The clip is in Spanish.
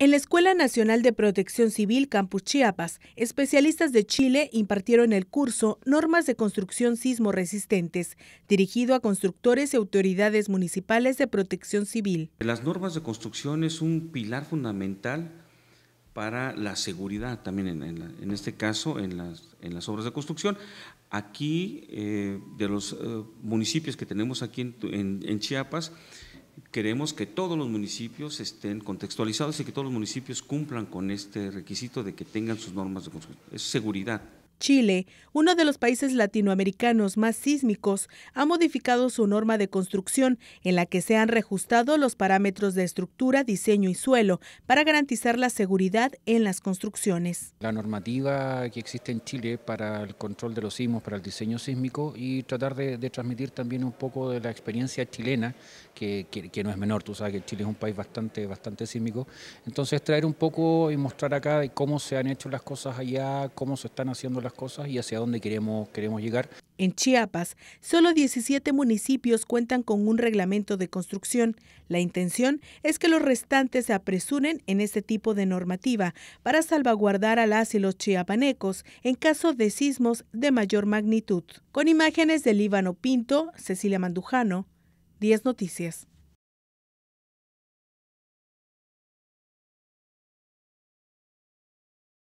En la Escuela Nacional de Protección Civil Campus Chiapas, especialistas de Chile impartieron el curso Normas de Construcción Sismo Resistentes, dirigido a constructores y autoridades municipales de protección civil. Las normas de construcción es un pilar fundamental para la seguridad también, en, este caso, en las, obras de construcción. Aquí, eh, de los eh, municipios que tenemos aquí en Chiapas, queremos que todos los municipios estén contextualizados y que todos los municipios cumplan con este requisito de que tengan sus normas de Es seguridad. Chile, uno de los países latinoamericanos más sísmicos, ha modificado su norma de construcción en la que se han reajustado los parámetros de estructura, diseño y suelo para garantizar la seguridad en las construcciones. La normativa que existe en Chile para el control de los sismos, para el diseño sísmico y tratar de, transmitir también un poco de la experiencia chilena, que, que, no es menor, tú sabes que Chile es un país bastante, bastante sísmico. Entonces traer un poco y mostrar acá cómo se han hecho las cosas allá, cómo se están haciendo las cosas y hacia dónde queremos, queremos llegar. En Chiapas, solo 17 municipios cuentan con un reglamento de construcción. La intención es que los restantes se apresuren en este tipo de normativa para salvaguardar a las y los chiapanecos en caso de sismos de mayor magnitud. Con imágenes de Líbano Pinto, Cecilia Mandujano, 10 Noticias.